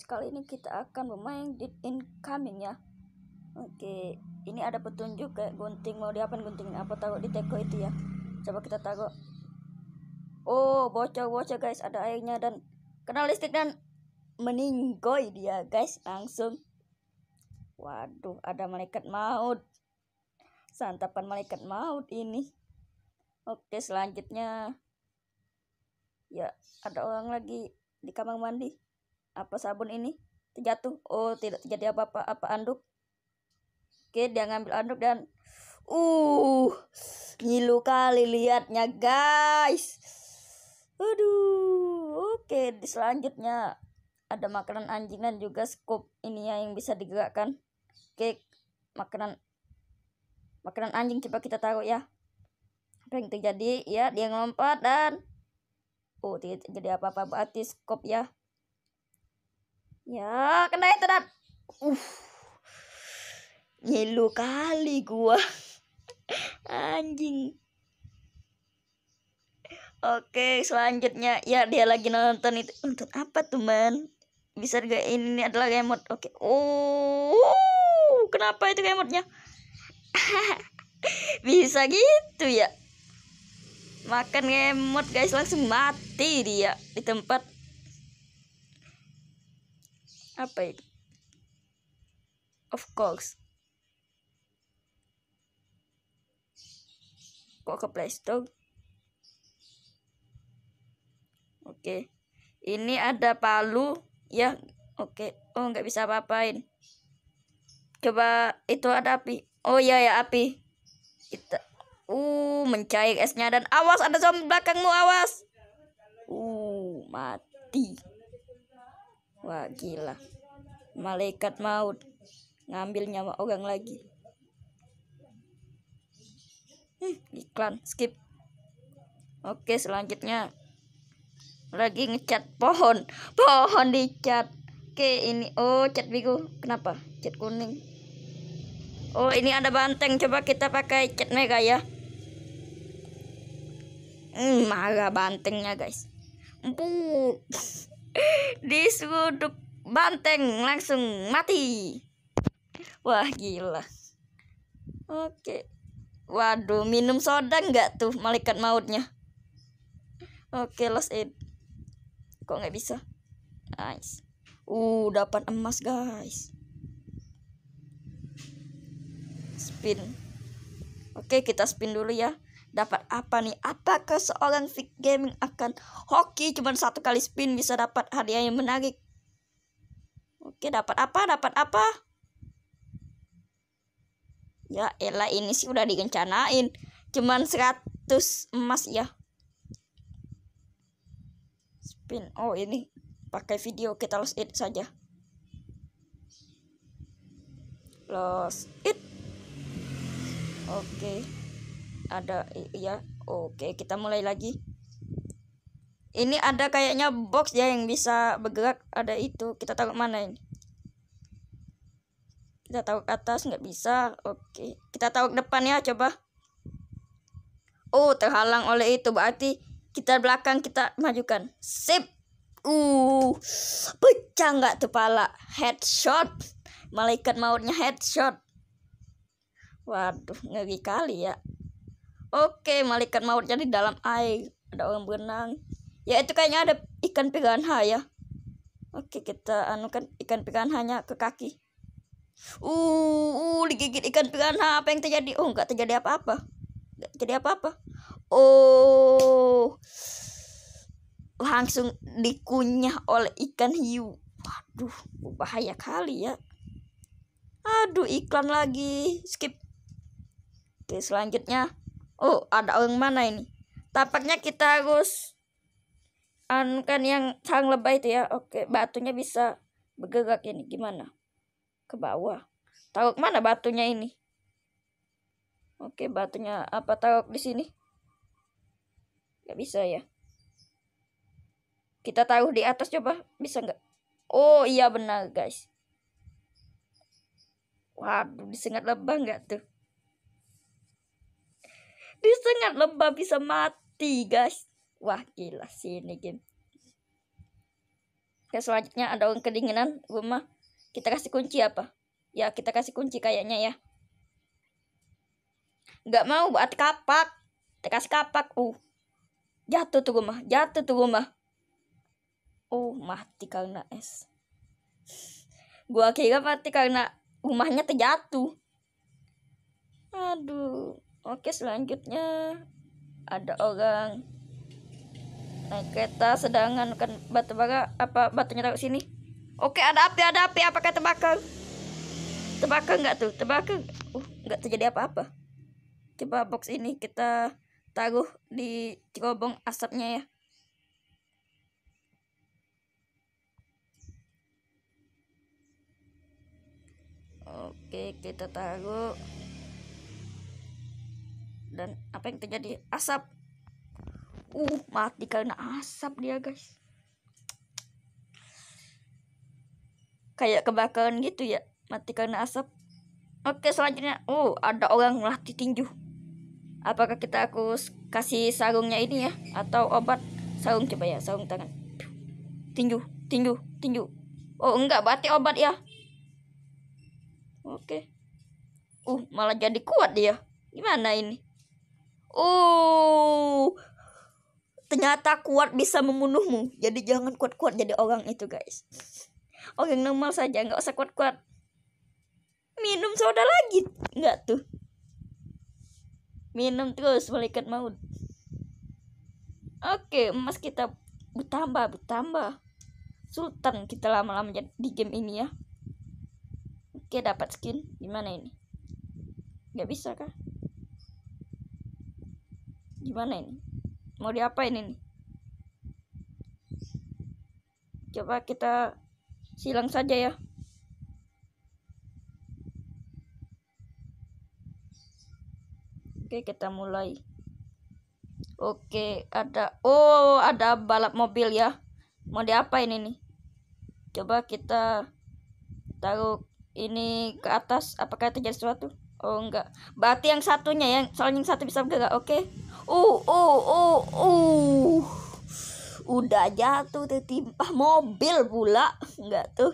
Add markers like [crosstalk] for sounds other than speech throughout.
guys kali ini kita akan bermain in Incoming ya Oke ini ada petunjuk kayak gunting mau diapain gunting apa taruh di teko itu ya Coba kita taruh Oh bocor-bocor guys ada airnya dan kenal listrik dan meninggoy dia guys langsung Waduh ada malaikat maut Santapan malaikat maut ini Oke selanjutnya Ya ada orang lagi di kamar mandi apa sabun ini terjatuh oh tidak terjadi apa-apa apa anduk oke dia ngambil anduk dan uh ngilu kali liatnya guys aduh oke di selanjutnya ada makanan anjing dan juga scoop ini ya yang bisa digerakkan oke makanan makanan anjing coba kita taruh ya apa yang terjadi ya dia ngelompat dan oh tidak jadi apa-apa berarti skop ya Ya, kena itu dan. Uh. Yellow kali gua. [laughs] Anjing. Oke, selanjutnya ya dia lagi nonton itu. untuk apa teman? Bisa gak ini adalah gamemod. Oke. Oh. Kenapa itu gamemodnya? [laughs] Bisa gitu ya. Makan gamemod guys langsung mati dia di tempat apa itu ya? of course kok ke playstore oke okay. ini ada palu ya oke okay. oh nggak bisa apa-apain coba itu ada api oh iya ya api kita uh mencair esnya dan awas ada zombie belakangmu awas uh mati wah gila malaikat maut ngambil nyawa orang lagi hmm, iklan skip oke selanjutnya lagi ngecat pohon pohon dicat oke ini oh cat biru kenapa cat kuning oh ini ada banteng coba kita pakai cat mega ya hmm marah bantengnya guys empuk di disuduk banteng langsung mati wah gila oke waduh minum soda nggak tuh malaikat mautnya oke lost it kok nggak bisa nice uh dapat emas guys spin oke kita spin dulu ya dapat apa nih? Apakah seorang si Gaming akan hoki cuman satu kali spin bisa dapat hadiah yang menarik? Oke, dapat apa? Dapat apa? Ya, ella ini sih udah direncanain. Cuman 100 emas ya. Spin. Oh, ini pakai video kita lost it saja. Lost it. Oke. Okay ada iya, oke kita mulai lagi ini ada kayaknya box ya yang bisa bergerak ada itu kita taruh mana ini kita taruh ke atas nggak bisa oke kita taruh ke depan ya coba oh terhalang oleh itu berarti kita belakang kita majukan sip uh pecah nggak kepala headshot malaikat mautnya headshot waduh ngeri kali ya Oke, malaikat maut jadi dalam air. Ada orang berenang. Ya itu kayaknya ada ikan piranha ya. Oke, kita anu kan ikan hanya ke kaki. Uh, uh, digigit ikan piranha. Apa yang terjadi? Oh, nggak terjadi apa-apa. Gak terjadi apa-apa. Oh. Langsung dikunyah oleh ikan hiu. Waduh, bahaya kali ya. Aduh, iklan lagi. Skip. Oke, selanjutnya Oh, ada orang mana ini? Tampaknya kita harus anu kan yang sang lebah itu ya. Oke, batunya bisa bergerak ini gimana? Ke bawah. Taruh mana batunya ini? Oke, batunya apa taruh di sini? Gak bisa ya. Kita taruh di atas coba, bisa nggak? Oh iya benar guys. Waduh, disengat lebah nggak tuh? disengat lembah bisa mati guys wah gila sih ini game Oke selanjutnya ada orang kedinginan rumah kita kasih kunci apa ya kita kasih kunci kayaknya ya nggak mau buat kapak kita kasih kapak uh jatuh tuh rumah jatuh tuh rumah oh mati karena es gua kira mati karena rumahnya terjatuh aduh Oke selanjutnya ada orang naik kereta sedangkan kan batu bara apa batunya taruh sini. Oke ada api ada api apakah terbakar? Terbakar nggak tuh? Terbakar? Uh nggak terjadi apa-apa. Coba box ini kita taruh di cerobong asapnya ya. Oke kita taruh dan apa yang terjadi asap uh mati karena asap dia guys kayak kebakaran gitu ya mati karena asap oke selanjutnya uh ada orang melatih tinju apakah kita aku kasih sarungnya ini ya atau obat sarung coba ya sarung tangan tinju tinju tinju oh enggak berarti obat ya oke uh malah jadi kuat dia gimana ini Oh, ternyata kuat bisa membunuhmu. Jadi jangan kuat-kuat jadi orang itu guys. Orang normal saja, nggak usah kuat-kuat. Minum soda lagi, nggak tuh? Minum terus malaikat maut. Oke, emas kita bertambah, bertambah. Sultan kita lama-lama di game ini ya. Oke, dapat skin. Gimana ini? Gak bisa kah? gimana ini mau diapain ini coba kita silang saja ya Oke, kita mulai. Oke, ada oh, ada balap mobil ya. Mau diapain ini? Coba kita taruh ini ke atas, apakah terjadi sesuatu? Oh, enggak. Berarti yang satunya yang soalnya yang satu bisa bergerak. Oke uh uh uh uh udah jatuh tertimpa mobil pula nggak tuh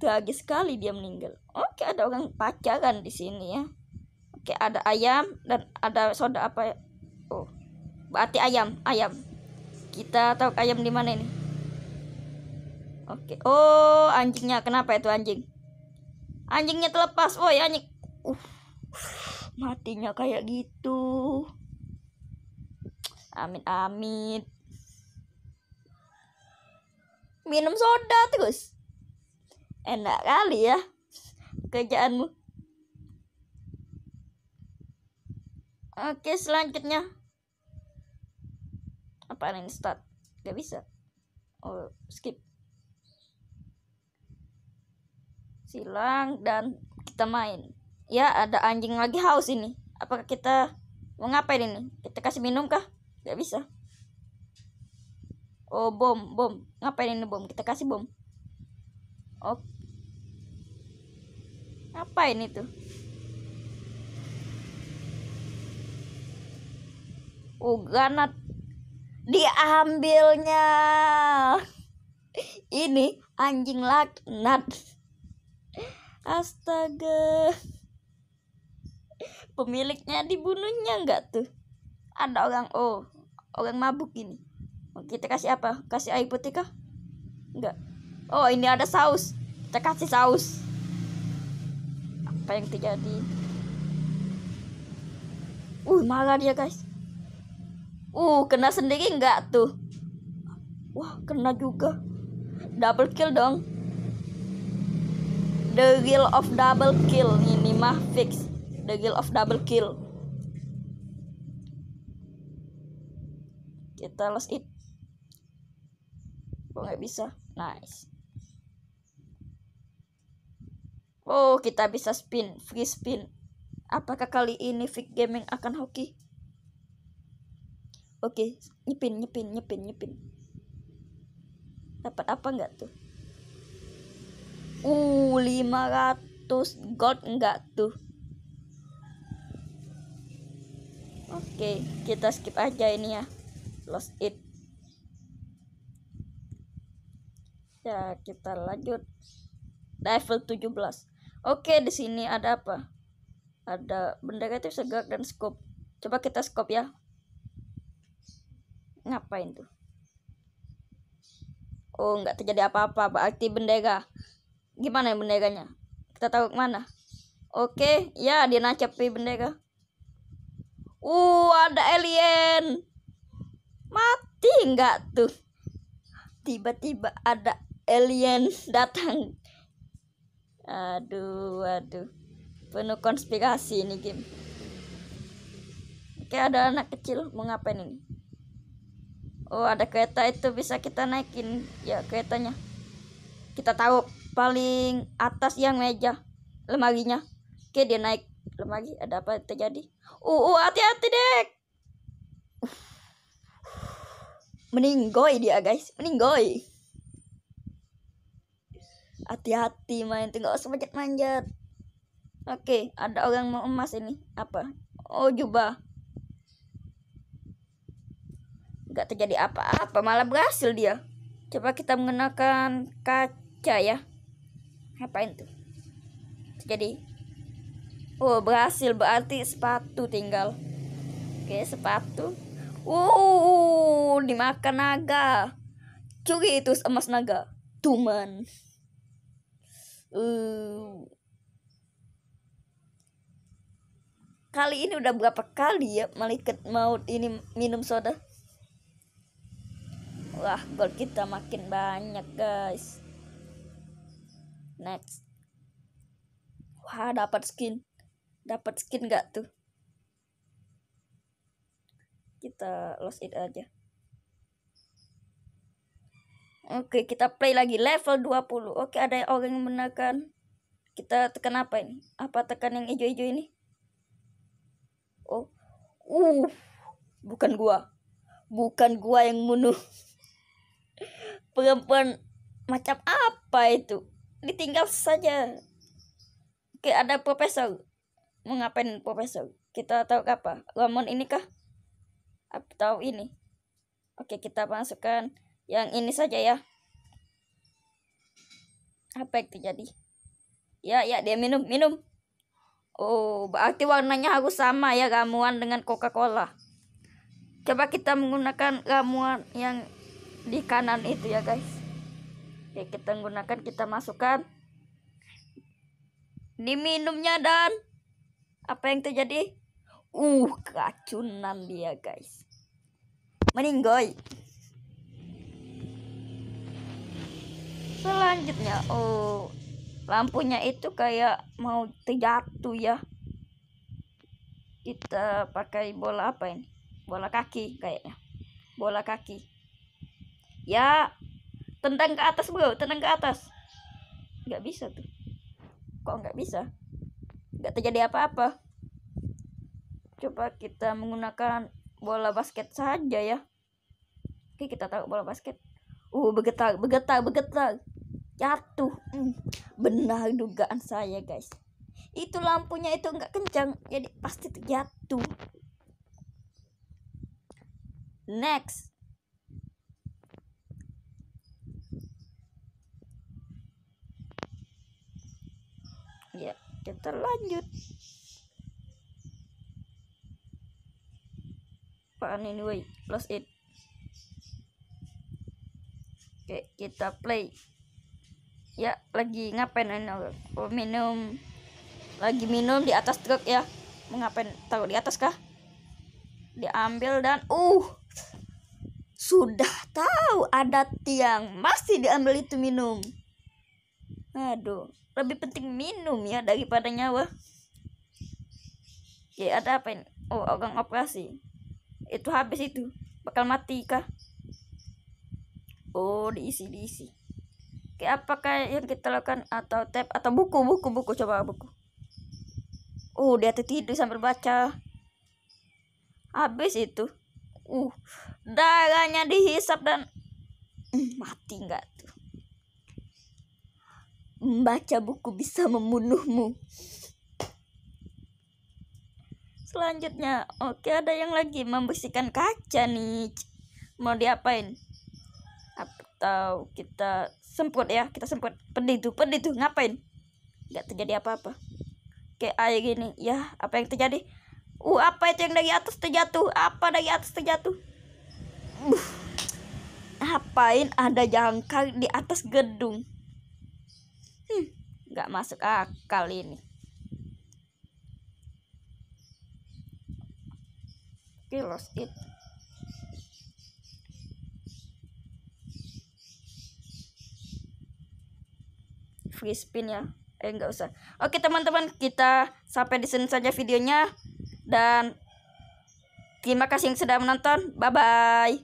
lagi sekali dia meninggal oke ada orang pacaran di sini ya oke ada ayam dan ada soda apa ya? oh berarti ayam ayam kita tahu ayam di mana ini oke oh anjingnya kenapa itu anjing anjingnya terlepas woi anjing uh matinya kayak gitu amin amin minum soda terus enak kali ya kerjaanmu oke selanjutnya apa ini start gak bisa oh skip silang dan kita main Ya, ada anjing lagi haus ini. Apakah kita mau ngapain ini? Kita kasih minum kah? Gak bisa. Oh, bom, bom. Ngapain ini bom? Kita kasih bom. Oh. Ngapain itu? Oh, ganat diambilnya. Ini anjing laknat. Astaga pemiliknya dibunuhnya enggak tuh ada orang oh orang mabuk ini kita kasih apa kasih air putih kah enggak oh ini ada saus kita kasih saus apa yang terjadi uh marah dia guys uh kena sendiri enggak tuh wah kena juga double kill dong the real of double kill ini mah fix The Guild of Double Kill kita lost it kok nggak bisa nice oh kita bisa spin free spin apakah kali ini Vic Gaming akan hoki oke okay. nyepin nyepin nyepin nyepin dapat apa enggak tuh uh 500 gold nggak tuh Oke, kita skip aja ini ya. Lost it. Ya, kita lanjut. Level 17. Oke, di sini ada apa? Ada benda itu segak dan scope. Coba kita scope ya. Ngapain tuh? Oh, nggak terjadi apa-apa. Berarti bendera. Gimana ya benderanya? Kita tahu ke mana? Oke, ya dia nancapi bendera. Uh, ada alien. Mati nggak tuh? Tiba-tiba ada alien [laughs] datang. Aduh, aduh. Penuh konspirasi ini game. Oke, ada anak kecil mau ngapain ini? Oh, ada kereta itu bisa kita naikin. Ya, keretanya. Kita tahu paling atas yang meja lemarinya. Oke, dia naik. Belum lagi ada apa terjadi? Uh, uh hati-hati dek. Meninggoy dia guys, meninggoy. Hati-hati main tuh nggak usah manjat Oke, okay, ada orang mau emas ini. Apa? Oh, jubah. Gak terjadi apa-apa, malah berhasil dia. Coba kita mengenakan kaca ya. Ngapain tuh? Terjadi Oh, berhasil berarti sepatu tinggal. Oke, sepatu. Uh, dimakan naga. Curi itu emas naga. Tuman. Uh. Kali ini udah berapa kali ya malaikat maut ini minum soda? Wah, gold kita makin banyak, guys. Next. Wah, dapat skin dapat skin gak tuh kita lost it aja Oke, kita play lagi level 20. Oke, ada orang yang menekan. Kita tekan apa ini? Apa tekan yang hijau-hijau ini? Oh. Uh. Bukan gua. Bukan gua yang bunuh. [laughs] Perempuan macam apa itu? Ditinggal saja. Oke, ada profesor mengapain profesor kita tahu apa lamun ini kah atau ini oke kita masukkan yang ini saja ya apa yang terjadi ya ya dia minum minum oh berarti warnanya harus sama ya ramuan dengan coca cola coba kita menggunakan ramuan yang di kanan itu ya guys oke kita gunakan kita masukkan diminumnya dan apa yang terjadi uh keracunan dia guys meninggoy selanjutnya oh lampunya itu kayak mau terjatuh ya kita pakai bola apa ini bola kaki kayaknya bola kaki ya tendang ke atas bro tendang ke atas nggak bisa tuh kok nggak bisa gak terjadi apa-apa coba kita menggunakan bola basket saja ya oke kita taruh bola basket uh bergetar bergetar bergetar jatuh hmm, benar dugaan saya guys itu lampunya itu nggak kencang jadi pasti jatuh next kita lanjut apaan ini woi it oke kita play ya lagi ngapain ini oh, minum lagi minum di atas truk ya mau ngapain taruh di atas kah diambil dan uh sudah tahu ada tiang masih diambil itu minum aduh lebih penting minum ya daripada nyawa ya ada apa ini oh orang operasi itu habis itu bakal mati kah oh diisi diisi Oke, apakah yang kita lakukan atau tab atau buku buku buku coba buku oh dia tidur sambil baca habis itu uh darahnya dihisap dan [clears throat] mati enggak membaca buku bisa membunuhmu. Selanjutnya, oke ada yang lagi membersihkan kaca nih. Mau diapain? Atau kita semprot ya, kita semprot. Pedih tuh, pedih tuh, ngapain? Gak terjadi apa-apa. Oke, air gini, ya apa yang terjadi? Uh, apa itu yang dari atas terjatuh? Apa dari atas terjatuh? Uh, ngapain ada jangkar di atas gedung? nggak masuk akal ini oke lost it free spin ya eh nggak usah oke teman-teman kita sampai di sini saja videonya dan terima kasih yang sudah menonton bye bye